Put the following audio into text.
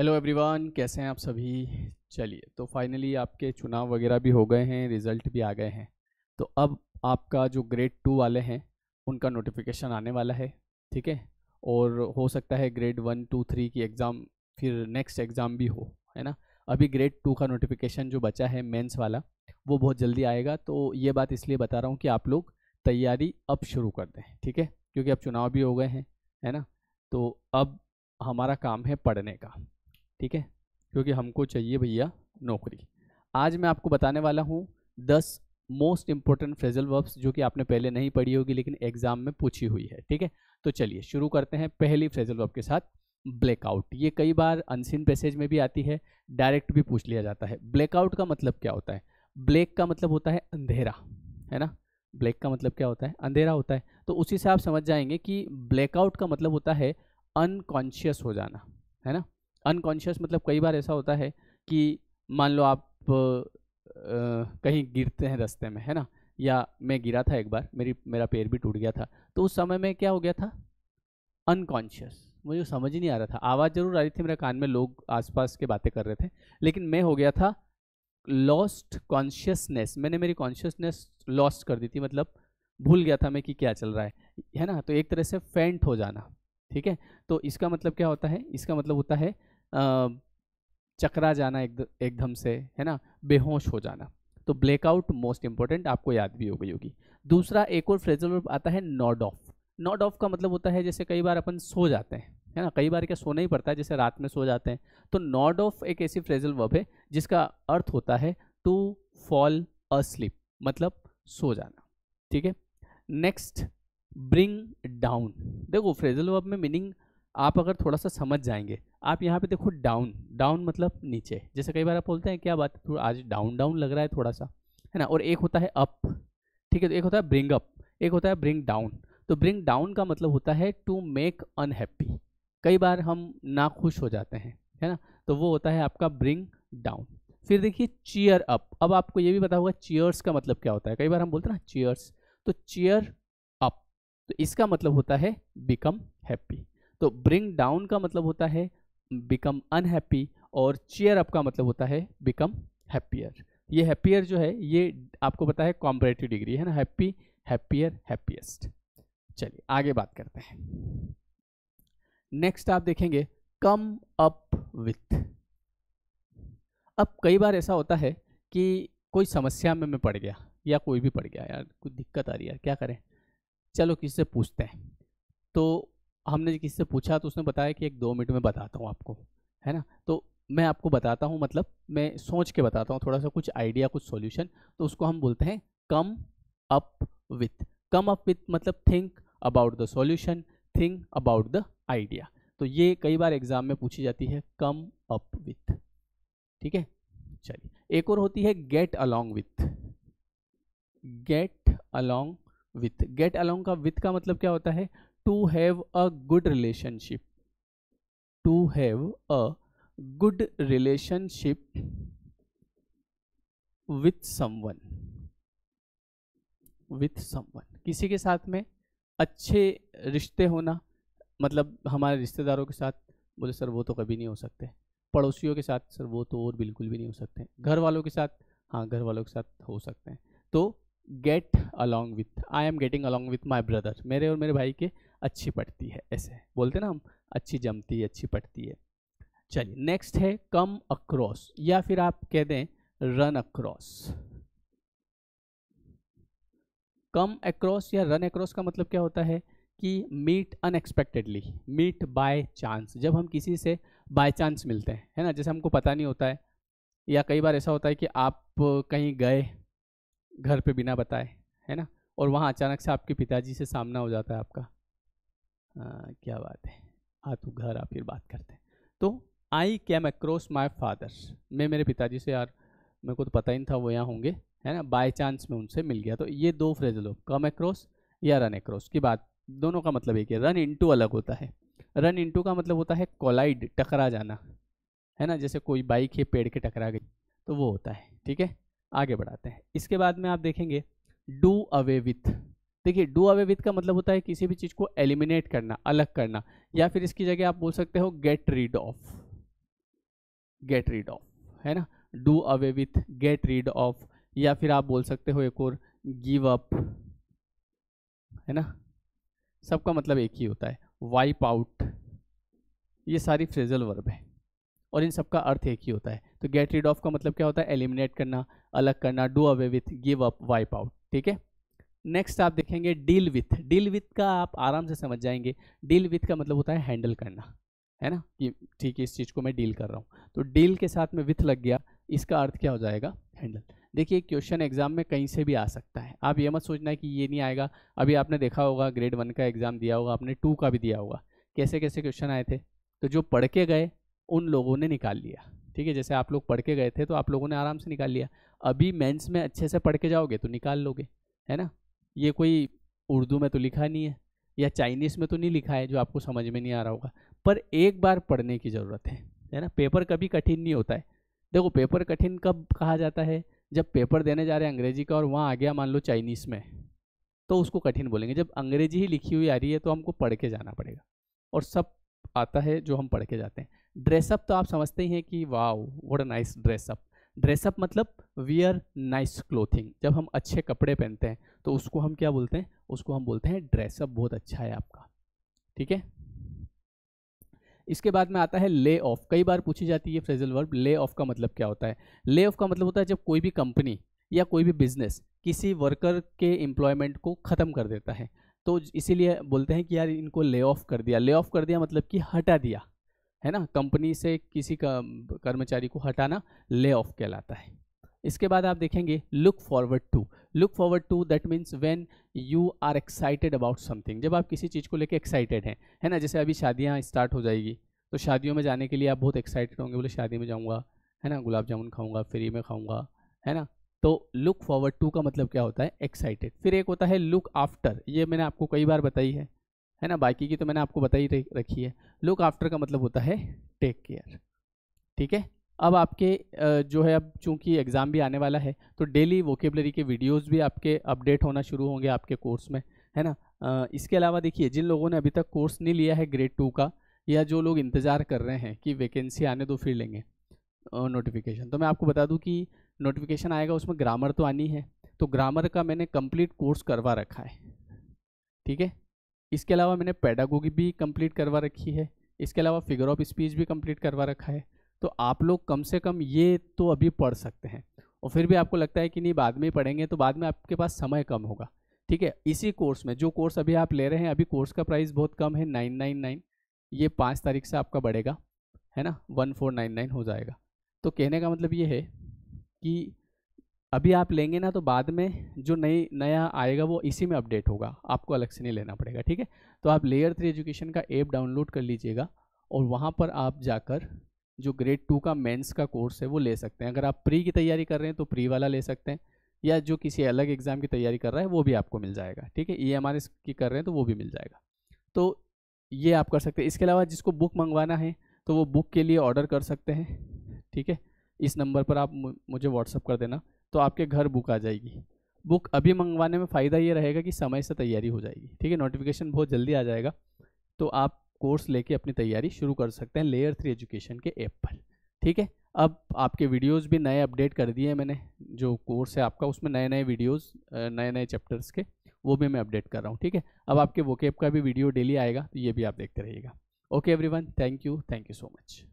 hello everyone कैसे हैं आप सभी चलिए तो फाइनली आपके चुनाव वगैरह भी हो गए हैं रिज़ल्ट भी आ गए हैं तो अब आपका जो ग्रेड टू वाले हैं उनका नोटिफिकेशन आने वाला है ठीक है और हो सकता है ग्रेड वन टू थ्री की एग्ज़ाम फिर नेक्स्ट एग्ज़ाम भी हो है ना अभी ग्रेड टू का नोटिफिकेशन जो बचा है मेन्स वाला वो बहुत जल्दी आएगा तो ये बात इसलिए बता रहा हूँ कि आप लोग तैयारी अब शुरू कर दें ठीक है क्योंकि अब चुनाव भी हो गए हैं है ना तो अब हमारा काम है पढ़ने का ठीक है क्योंकि हमको चाहिए भैया नौकरी आज मैं आपको बताने वाला हूँ दस मोस्ट इम्पॉर्टेंट फ्रेजल वर्ब्स जो कि आपने पहले नहीं पढ़ी होगी लेकिन एग्जाम में पूछी हुई है ठीक है तो चलिए शुरू करते हैं पहली फ्रेजल वर्ब के साथ ब्लैकआउट ये कई बार अनसिन पैसेज में भी आती है डायरेक्ट भी पूछ लिया जाता है ब्लैकआउट का मतलब क्या होता है ब्लैक का मतलब होता है अंधेरा है ना ब्लैक का मतलब क्या होता है अंधेरा होता है तो उसी से आप समझ जाएंगे कि ब्लैकआउट का मतलब होता है अनकॉन्शियस हो जाना है ना अनकॉन्शियस मतलब कई बार ऐसा होता है कि मान लो आप आ, कहीं गिरते हैं रास्ते में है ना या मैं गिरा था एक बार मेरी मेरा पैर भी टूट गया था तो उस समय में क्या हो गया था अनकॉन्शियस मुझे समझ नहीं आ रहा था आवाज़ जरूर आ रही थी मेरे कान में लोग आसपास के बातें कर रहे थे लेकिन मैं हो गया था लॉस्ट कॉन्शियसनेस मैंने मेरी कॉन्शियसनेस लॉस्ट कर दी थी मतलब भूल गया था मैं कि क्या चल रहा है है ना तो एक तरह से फेंट हो जाना ठीक है तो इसका मतलब क्या होता है इसका मतलब होता है चकरा जाना एकदम से है ना बेहोश हो जाना तो ब्लैकआउट मोस्ट इंपॉर्टेंट आपको याद भी हो गई होगी दूसरा एक और फ्रेजल वर्ब आता है नॉड ऑफ नॉड ऑफ का मतलब होता है जैसे कई बार अपन सो जाते हैं है ना कई बार क्या सोना ही पड़ता है जैसे रात में सो जाते हैं तो नॉड ऑफ एक ऐसी फ्रेजल वर्ब है जिसका अर्थ होता है टू फॉल अस्लिप मतलब सो जाना ठीक है नेक्स्ट ब्रिंग डाउन देखो फ्रेजल वर्ब में मीनिंग आप अगर थोड़ा सा समझ जाएंगे आप यहाँ पे देखो डाउन डाउन मतलब नीचे जैसे कई बार आप बोलते हैं क्या बात है थोड़ा आज डाउन डाउन लग रहा है थोड़ा सा है ना और एक होता है अप ठीक है तो एक होता है ब्रिंग अप एक होता है ब्रिंग डाउन तो ब्रिंग डाउन का मतलब होता है टू मेक अनहैप्पी कई बार हम ना खुश हो जाते हैं है ना तो वो होता है आपका ब्रिंग डाउन फिर देखिए चीयर अप अब आपको ये भी पता होगा चीयर्स का मतलब क्या होता है कई बार हम बोलते हैं ना चीयर्स तो चेयर तो इसका मतलब होता है बिकम हैप्पी तो ब्रिंग डाउन का मतलब होता है बिकम अनहैप्पी और चेयर अप का मतलब होता है बिकम हैप्पियर ये हैप्पियर जो है ये आपको पता है कॉम्परेटिव डिग्री है ना हैप्पी हैप्पियर हैप्पीएस्ट चलिए आगे बात करते हैं नेक्स्ट आप देखेंगे कम अप विथ अब कई बार ऐसा होता है कि कोई समस्या में मैं पड़ गया या कोई भी पड़ गया यार कुछ दिक्कत आ रही है क्या करें चलो किससे पूछते हैं तो हमने किससे पूछा तो उसने बताया कि एक दो मिनट में बताता हूँ आपको है ना तो मैं आपको बताता हूँ मतलब मैं सोच के बताता हूँ थोड़ा सा कुछ आइडिया कुछ सॉल्यूशन तो उसको हम बोलते हैं come up with come up with मतलब think about the solution think about the idea तो ये कई बार एग्जाम में पूछी जाती है कम अप विथ ठीक है चलिए एक और होती है get along with get along with get along का विथ का मतलब क्या होता है to have a good relationship to have a good relationship with someone with someone किसी के साथ में अच्छे रिश्ते होना मतलब हमारे रिश्तेदारों के साथ बोले सर वो तो कभी नहीं हो सकते पड़ोसियों के साथ सर वो तो और बिल्कुल भी नहीं हो सकते घर वालों के साथ हाँ घर वालों के साथ हो सकते हैं तो get along with I am getting along with my brother मेरे और मेरे भाई के अच्छी पटती है ऐसे बोलते ना हम अच्छी जमती है अच्छी पटती है चलिए नेक्स्ट है कम अक्रॉस या फिर आप कह दें रन अक्रॉस कम अक्रॉस या रन अक्रॉस का मतलब क्या होता है कि meet unexpectedly meet by chance जब हम किसी से बाय चांस मिलते हैं है ना जैसे हमको पता नहीं होता है या कई बार ऐसा होता है कि आप कहीं गए घर पे बिना बताए है ना और वहाँ अचानक से आपके पिताजी से सामना हो जाता है आपका आ, क्या बात है आ तू घर आ फिर बात करते हैं तो I came across my father मैं मेरे पिताजी से यार मेरे को तो पता ही नहीं था वो यहाँ होंगे है ना बाय चांस मैं उनसे मिल गया तो ये दो फ्रेज लो कम अक्रॉस या रन अक्रॉस की बात दोनों का मतलब एक है रन इंटू अलग होता है रन इंटू का मतलब होता है कोलाइड टकरा जाना है ना जैसे कोई बाइक है पेड़ के टकरा गई तो वो होता है ठीक है आगे बढ़ाते हैं इसके बाद में आप देखेंगे डू अवे विथ देखिए डू अवे विथ का मतलब होता है किसी भी चीज़ को एलिमिनेट करना अलग करना या फिर इसकी जगह आप बोल सकते हो get rid of get rid of है ना do away with get rid of या फिर आप बोल सकते हो एक और गिव अप है ना सबका मतलब एक ही होता है वाइप आउट ये सारी फ्रेजल वर्ब है और इन सबका अर्थ एक ही होता है तो गेट रीड ऑफ का मतलब क्या होता है एलिमिनेट करना अलग करना do away with give up wipe out ठीक है नेक्स्ट आप देखेंगे डील विथ डील विथ का आप आराम से समझ जाएंगे डील विथ का मतलब होता है हैंडल करना है ना कि ठीक है इस चीज़ को मैं डील कर रहा हूँ तो डील के साथ में विथ लग गया इसका अर्थ क्या हो जाएगा हैंडल देखिए क्वेश्चन एग्जाम में कहीं से भी आ सकता है आप ये मत सोचना है कि ये नहीं आएगा अभी आपने देखा होगा ग्रेड वन का एग्ज़ाम दिया होगा आपने टू का भी दिया होगा कैसे कैसे क्वेश्चन आए थे तो जो पढ़ के गए उन लोगों ने निकाल लिया ठीक है जैसे आप लोग पढ़ के गए थे तो आप लोगों ने आराम से निकाल लिया अभी मेंस में अच्छे से पढ़ के जाओगे तो निकाल लोगे है ना ये कोई उर्दू में तो लिखा नहीं है या चाइनीज़ में तो नहीं लिखा है जो आपको समझ में नहीं आ रहा होगा पर एक बार पढ़ने की ज़रूरत है है ना पेपर कभी कठिन नहीं होता है देखो पेपर कठिन कब कहा जाता है जब पेपर देने जा रहे हैं अंग्रेजी का और वहाँ आ गया मान लो चाइनीज़ में तो उसको कठिन बोलेंगे जब अंग्रेजी ही लिखी हुई आ रही है तो हमको पढ़ के जाना पड़ेगा और सब आता है जो हम पढ़ के जाते हैं ड्रेसअप तो आप समझते ही हैं कि वाह वोट नाइस ड्रेसअप ड्रेसअप मतलब वियर नाइस क्लोथिंग जब हम अच्छे कपड़े पहनते हैं तो उसको हम क्या बोलते हैं उसको हम बोलते हैं ड्रेसअप बहुत अच्छा है आपका ठीक है इसके बाद में आता है ले ऑफ कई बार पूछी जाती है फ्रेजल वर्ब ले ऑफ का मतलब क्या होता है ले ऑफ का मतलब होता है जब कोई भी कंपनी या कोई भी बिजनेस किसी वर्कर के एम्प्लॉयमेंट को ख़त्म कर देता है तो इसीलिए बोलते हैं कि यार इनको ले ऑफ कर दिया ले ऑफ कर दिया मतलब कि हटा दिया है ना कंपनी से किसी का कर्मचारी को हटाना ले ऑफ कहलाता है इसके बाद आप देखेंगे look forward to look forward to that means when you are excited about something जब आप किसी चीज़ को लेके एक्साइटेड हैं है ना जैसे अभी शादियाँ स्टार्ट हो जाएगी तो शादियों में जाने के लिए आप बहुत एक्साइटेड होंगे बोले शादी में जाऊँगा है ना गुलाब जामुन खाऊँगा फ्री में खाऊँगा है ना तो लुक फॉरवर्ड टू का मतलब क्या होता है एक्साइटेड फिर एक होता है लुक आफ्टर ये मैंने आपको कई बार बताई है है ना बाकी की तो मैंने आपको बता ही रखी है लुक आफ्टर का मतलब होता है टेक केयर ठीक है अब आपके जो है अब चूंकि एग्ज़ाम भी आने वाला है तो डेली वोकेबलरी के वीडियोस भी आपके अपडेट होना शुरू होंगे आपके कोर्स में है ना इसके अलावा देखिए जिन लोगों ने अभी तक कोर्स नहीं लिया है ग्रेड टू का या जो लोग इंतज़ार कर रहे हैं कि वैकेंसी आने दो तो फिर लेंगे नोटिफिकेशन तो मैं आपको बता दूँ कि नोटिफिकेशन आएगा उसमें ग्रामर तो आनी है तो ग्रामर का मैंने कम्प्लीट कोर्स करवा रखा है ठीक है इसके अलावा मैंने पैडागोगी भी कंप्लीट करवा रखी है इसके अलावा फिगर ऑफ स्पीच भी कंप्लीट करवा रखा है तो आप लोग कम से कम ये तो अभी पढ़ सकते हैं और फिर भी आपको लगता है कि नहीं बाद में पढ़ेंगे तो बाद में आपके पास समय कम होगा ठीक है इसी कोर्स में जो कोर्स अभी आप ले रहे हैं अभी कोर्स का प्राइस बहुत कम है नाइन नाइन नाइन ये पाँच तारीख से आपका बढ़ेगा है ना वन फोर नाइन नाइन हो जाएगा तो कहने का मतलब ये है कि अभी आप लेंगे ना तो बाद में जो नई नया आएगा वो इसी में अपडेट होगा आपको अलग से नहीं लेना पड़ेगा ठीक है तो आप लेयर थ्री एजुकेशन का ऐप डाउनलोड कर लीजिएगा और वहाँ पर आप जाकर जो ग्रेड टू का मेंस का कोर्स है वो ले सकते हैं अगर आप प्री की तैयारी कर रहे हैं तो प्री वाला ले सकते हैं या जो किसी अलग एग्ज़ाम की तैयारी कर रहा है वो भी आपको मिल जाएगा ठीक है ई एम की कर रहे हैं तो वो भी मिल जाएगा तो ये आप कर सकते हैं इसके अलावा जिसको बुक मंगवाना है तो वो बुक के लिए ऑर्डर कर सकते हैं ठीक है इस नंबर पर आप मुझे व्हाट्सअप कर देना तो आपके घर बुक आ जाएगी बुक अभी मंगवाने में फ़ायदा ये रहेगा कि समय से तैयारी हो जाएगी ठीक है नोटिफिकेशन बहुत जल्दी आ जाएगा तो आप कोर्स लेके अपनी तैयारी शुरू कर सकते हैं लेयर थ्री एजुकेशन के ऐप पर ठीक है अब आपके वीडियोस भी नए अपडेट कर दिए हैं मैंने जो कोर्स है आपका उसमें नए नए वीडियोस नए नए चैप्टर्स के वो भी मैं अपडेट कर रहा हूँ ठीक है अब आपके वोकेब का भी वीडियो डेली आएगा तो ये भी आप देखते रहिएगा okay everyone thank you thank you so much